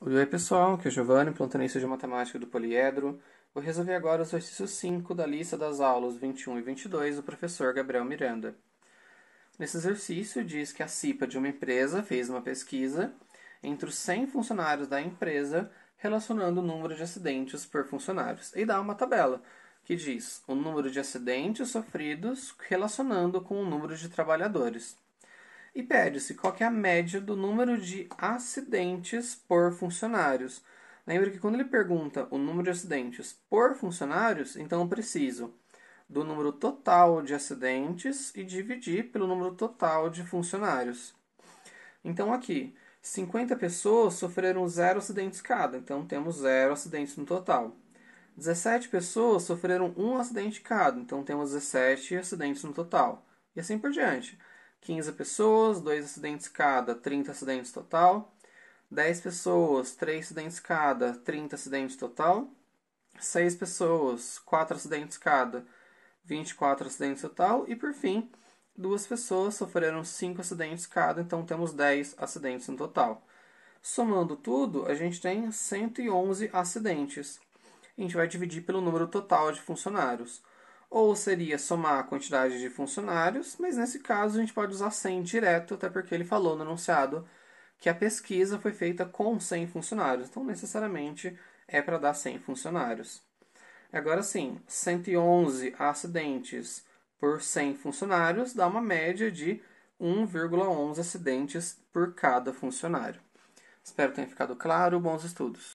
Oi pessoal, aqui é o Giovanni, plantanista de matemática do Poliedro. Vou resolver agora o exercício 5 da lista das aulas 21 e 22 do professor Gabriel Miranda. Nesse exercício diz que a CIPA de uma empresa fez uma pesquisa entre os 100 funcionários da empresa relacionando o número de acidentes por funcionários e dá uma tabela que diz o número de acidentes sofridos relacionando com o número de trabalhadores. E pede-se qual é a média do número de acidentes por funcionários. Lembre que quando ele pergunta o número de acidentes por funcionários, então eu preciso do número total de acidentes e dividir pelo número total de funcionários. Então aqui, 50 pessoas sofreram zero acidentes cada, então temos zero acidentes no total. 17 pessoas sofreram um acidente cada, então temos 17 acidentes no total. E assim por diante. 15 pessoas, 2 acidentes cada, 30 acidentes total. 10 pessoas, 3 acidentes cada, 30 acidentes total. 6 pessoas, 4 acidentes cada, 24 acidentes total. E por fim, 2 pessoas sofreram 5 acidentes cada, então temos 10 acidentes no total. Somando tudo, a gente tem 111 acidentes. A gente vai dividir pelo número total de funcionários ou seria somar a quantidade de funcionários, mas nesse caso a gente pode usar 100 direto, até porque ele falou no anunciado que a pesquisa foi feita com 100 funcionários, então necessariamente é para dar 100 funcionários. Agora sim, 111 acidentes por 100 funcionários dá uma média de 1,11 acidentes por cada funcionário. Espero que tenha ficado claro. Bons estudos!